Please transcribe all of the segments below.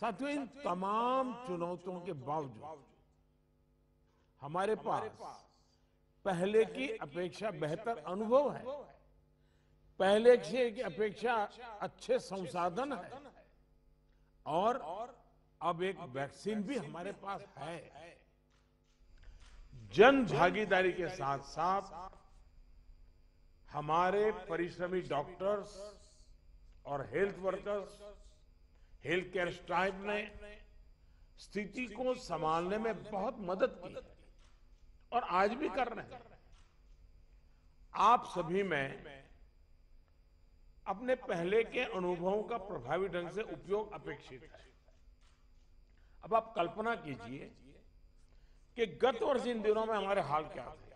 साथियों इन तमाम चुनौतियों के बावजूद हमारे पास पहले की अपेक्षा बेहतर अनुभव है पहले की अपेक्षा अच्छे संसाधन है और अब एक वैक्सीन भी हमारे पास है जन भागीदारी के साथ साथ हमारे परिश्रमी डॉक्टर्स और health workers health care strike ने स्थिति को संभालने में बहुत मदद की और आज भी कर रहे हैं आप सभी में अपने पहले के अनुभवों का प्रभावी ढंग से उपयोग अपेक्षित है अब आप कल्पना कीजिए कि गत वर्ष इन दिनों में हमारे हाल क्या थे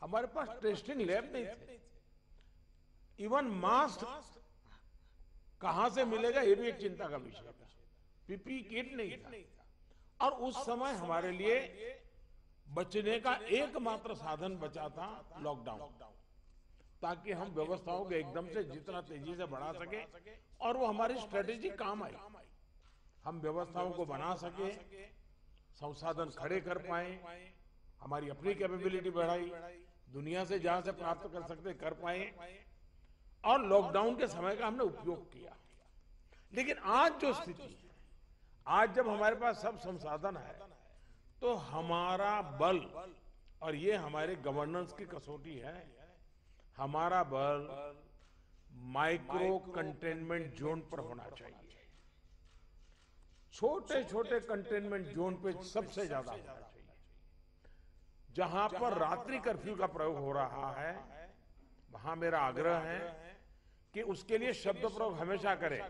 हमारे पास टेस्टिंग लैब नहीं थे इवन मास्क कहां से मिलेगा ये भी एक चिंता का विषय था पीपी किट नहीं था और उस समय हमारे लिए बचने का एकमात्र साधन बचा था लॉकडाउन ताकि हम व्यवस्थाओं को एकदम से जितना तेजी से बढ़ा सके और वो हमारी स्ट्रेटेजी काम आई हम व्यवस्थाओं को बना सके संसाधन खड़े कर पाए हमारी अपनी कैपेबिलिटी बढ़ाई दुनिया से जहां से प्राप्त कर सकते कर पाए और लॉकडाउन के समय का हमने उपयोग किया लेकिन आज जो स्थिति है आज जब हमारे पास सब संसाधन है तो हमारा बल और ये हमारे गवर्नेंस की कसौटी है हमारा बल माइक्रो कंटेनमेंट जोन पर होना चाहिए छोटे छोटे कंटेनमेंट जोन पे सबसे ज्यादा होना चाहिए जहां पर रात्रि कर्फ्यू का प्रयोग हो रहा है वहां मेरा आग्रह है कि उसके लिए शब्द प्रयोग हमेशा करें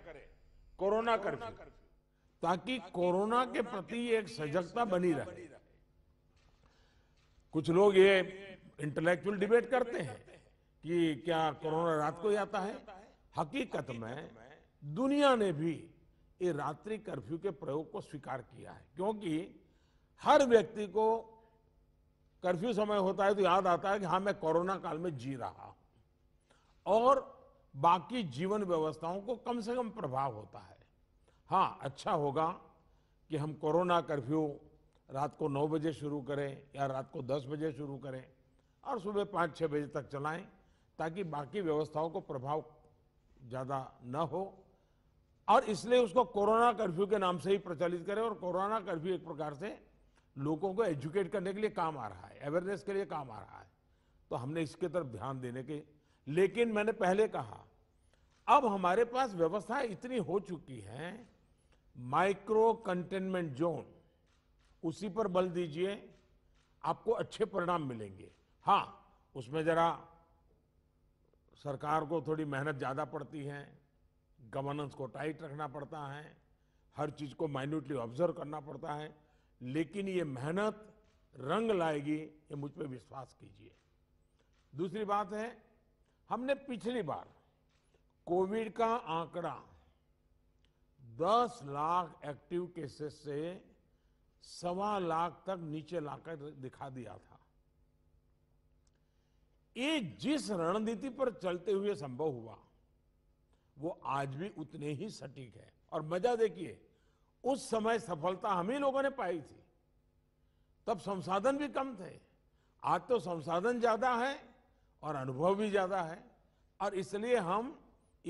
कोरोना कर्फ्यू ताकि कोरोना के प्रति एक सजगता बनी रहे कुछ लोग ये इंटेलेक्चुअल डिबेट करते हैं कि क्या कोरोना रात को ही आता है हकीकत में दुनिया ने भी ये रात्रि कर्फ्यू के प्रयोग को स्वीकार किया है क्योंकि हर व्यक्ति को कर्फ्यू समय होता है तो याद आता है कि हाँ मैं कोरोना काल में जी रहा हूं और बाकी जीवन व्यवस्थाओं को कम से कम प्रभाव होता है हाँ अच्छा होगा कि हम कोरोना कर्फ्यू रात को नौ बजे शुरू करें या रात को दस बजे शुरू करें और सुबह पाँच छः बजे तक चलाएं ताकि बाकी व्यवस्थाओं को प्रभाव ज़्यादा न हो और इसलिए उसको कोरोना कर्फ्यू के नाम से ही प्रचलित करें और कोरोना कर्फ्यू एक प्रकार से लोगों को एजुकेट करने के लिए काम आ रहा है अवेयरनेस के लिए काम आ रहा है तो हमने इसके तरफ ध्यान देने के लेकिन मैंने पहले कहा अब हमारे पास व्यवस्था इतनी हो चुकी है माइक्रो कंटेनमेंट जोन उसी पर बल दीजिए आपको अच्छे परिणाम मिलेंगे हाँ उसमें जरा सरकार को थोड़ी मेहनत ज़्यादा पड़ती है गवर्नेंस को टाइट रखना पड़ता है हर चीज़ को माइन्यूटली ऑब्जर्व करना पड़ता है लेकिन ये मेहनत रंग लाएगी ये मुझ पर विश्वास कीजिए दूसरी बात है हमने पिछली बार कोविड का आंकड़ा 10 लाख एक्टिव केसेस से सवा लाख तक नीचे लाकर दिखा दिया था ये जिस रणनीति पर चलते हुए संभव हुआ वो आज भी उतने ही सटीक है और मजा देखिए उस समय सफलता हम ही लोगों ने पाई थी तब संसाधन भी कम थे आज तो संसाधन ज्यादा है और अनुभव भी ज्यादा है और इसलिए हम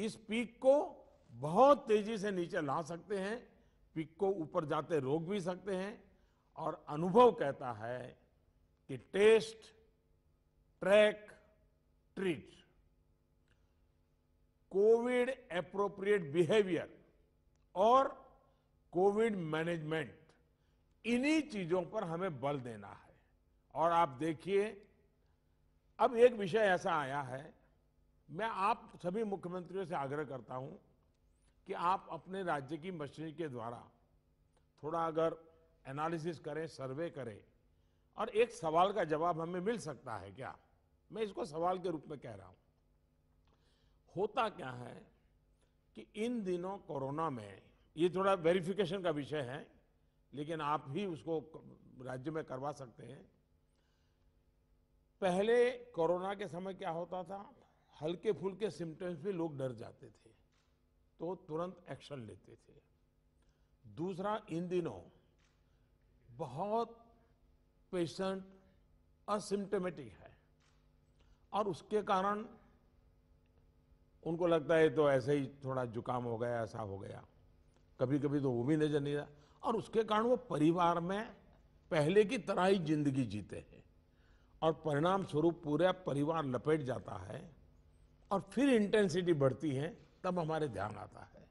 इस पीक को बहुत तेजी से नीचे ला सकते हैं पीक को ऊपर जाते रोक भी सकते हैं और अनुभव कहता है कि test track treat Covid appropriate behaviour और कोविड मैनेजमेंट इन्हीं चीजों पर हमें बल देना है और आप देखिए अब एक विषय ऐसा आया है मैं आप सभी मुख्यमंत्रियों से आग्रह करता हूं कि आप अपने राज्य की मशीन के द्वारा थोड़ा अगर एनालिसिस करें सर्वे करें और एक सवाल का जवाब हमें मिल सकता है क्या मैं इसको सवाल के रूप में कह रहा हूं होता क्या है कि इन दिनों कोरोना में ये थोड़ा वेरिफिकेशन का विषय है लेकिन आप ही उसको राज्य में करवा सकते हैं पहले कोरोना के समय क्या होता था हल्के फुल्के सिम्टम्स भी लोग डर जाते थे तो तुरंत एक्शन लेते थे दूसरा इन दिनों बहुत पेशेंट असिम्टमेटिक है और उसके कारण उनको लगता है तो ऐसे ही थोड़ा जुकाम हो गया ऐसा हो गया कभी कभी तो वो भी नजर नहीं रहा और उसके कारण वो परिवार में पहले की तरह ही जिंदगी जीते हैं और परिणाम स्वरूप पूरा परिवार लपेट जाता है और फिर इंटेंसिटी बढ़ती है तब हमारे ध्यान आता है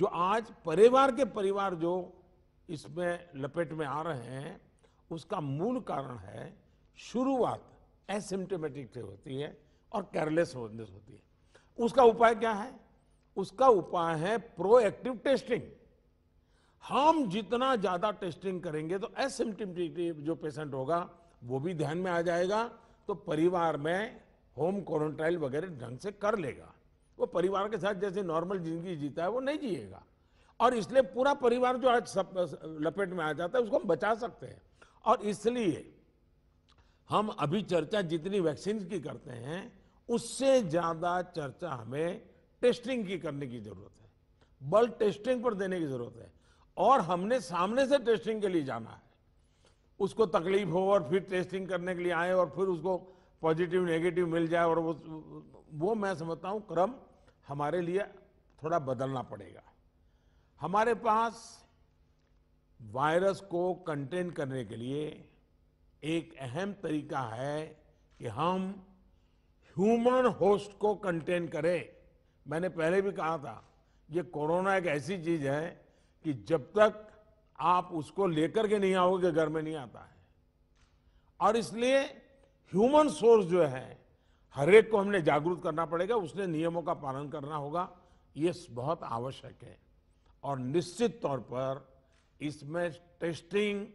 जो आज परिवार के परिवार जो इसमें लपेट में आ रहे हैं उसका मूल कारण है शुरुआत एसिम्टोमेटिक से होती है और केयरलेस होनेस होती है उसका उपाय क्या है उसका उपाय है प्रोएक्टिव टेस्टिंग हम जितना ज़्यादा टेस्टिंग करेंगे तो एसिम्टोमेटिक जो पेशेंट होगा वो भी ध्यान में आ जाएगा तो परिवार में होम क्वारंटाइन वगैरह ढंग से कर लेगा वो परिवार के साथ जैसे नॉर्मल जिंदगी जीता है वो नहीं जिएगा और इसलिए पूरा परिवार जो आज सब लपेट में आ जाता है उसको हम बचा सकते हैं और इसलिए हम अभी चर्चा जितनी वैक्सीन की करते हैं उससे ज़्यादा चर्चा हमें टेस्टिंग की करने की ज़रूरत है बल्क टेस्टिंग पर देने की ज़रूरत है और हमने सामने से टेस्टिंग के लिए जाना है उसको तकलीफ हो और फिर टेस्टिंग करने के लिए आए और फिर उसको पॉजिटिव नेगेटिव मिल जाए और वो वो मैं समझता हूँ क्रम हमारे लिए थोड़ा बदलना पड़ेगा हमारे पास वायरस को कंटेन करने के लिए एक अहम तरीका है कि हम ह्यूमन होस्ट को कंटेन करें मैंने पहले भी कहा था ये कोरोना एक ऐसी चीज है कि जब तक आप उसको लेकर के नहीं आओगे घर में नहीं आता है और इसलिए ह्यूमन सोर्स जो है हर एक को हमने जागरूक करना पड़ेगा उसने नियमों का पालन करना होगा ये बहुत आवश्यक है और निश्चित तौर पर इसमें टेस्टिंग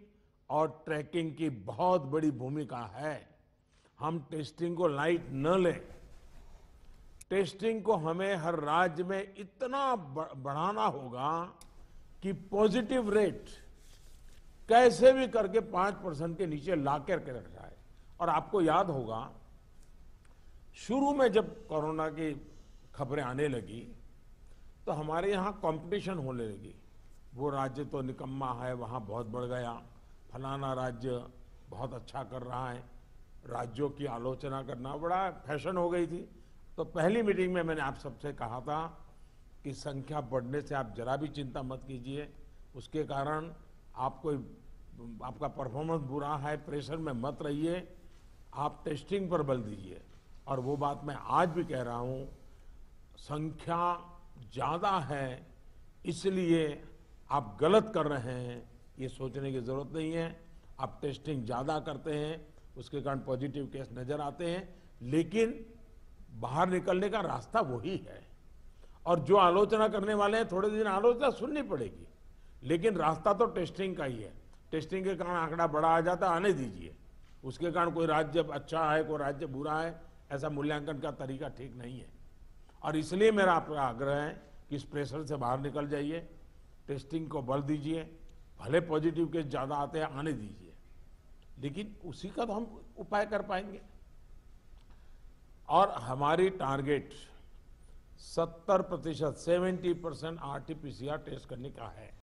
और ट्रैकिंग की बहुत बड़ी भूमिका है हम टेस्टिंग को लाइट न लें टेस्टिंग को हमें हर राज्य में इतना बढ़ाना होगा कि पॉजिटिव रेट कैसे भी करके पांच परसेंट के नीचे ला करके रहा है और आपको याद होगा शुरू में जब कोरोना की खबरें आने लगी तो हमारे यहाँ कंपटीशन होने लगी वो राज्य तो निकम्मा है वहाँ बहुत बढ़ गया फलाना राज्य बहुत अच्छा कर रहा है राज्यों की आलोचना करना बड़ा फैशन हो गई थी तो पहली मीटिंग में मैंने आप सबसे कहा था की संख्या बढ़ने से आप जरा भी चिंता मत कीजिए उसके कारण आपको आपका परफॉर्मेंस बुरा है प्रेशर में मत रहिए आप टेस्टिंग पर बल दीजिए और वो बात मैं आज भी कह रहा हूँ संख्या ज़्यादा है इसलिए आप गलत कर रहे हैं ये सोचने की ज़रूरत नहीं है आप टेस्टिंग ज़्यादा करते हैं उसके कारण पॉजिटिव केस नज़र आते हैं लेकिन बाहर निकलने का रास्ता वही है और जो आलोचना करने वाले हैं थोड़े दिन आलोचना सुननी पड़ेगी लेकिन रास्ता तो टेस्टिंग का ही है टेस्टिंग के कारण आंकड़ा बड़ा आ जाता आने दीजिए उसके कारण कोई राज्य अच्छा है कोई राज्य बुरा है ऐसा मूल्यांकन का तरीका ठीक नहीं है और इसलिए मेरा आपका आग्रह है कि इस प्रेशर से बाहर निकल जाइए टेस्टिंग को बल दीजिए भले पॉजिटिव केस ज़्यादा आते हैं आने दीजिए लेकिन उसी का तो हम उपाय कर पाएंगे और हमारी टारगेट 70 प्रतिशत seventy percent R T P C R test करने का है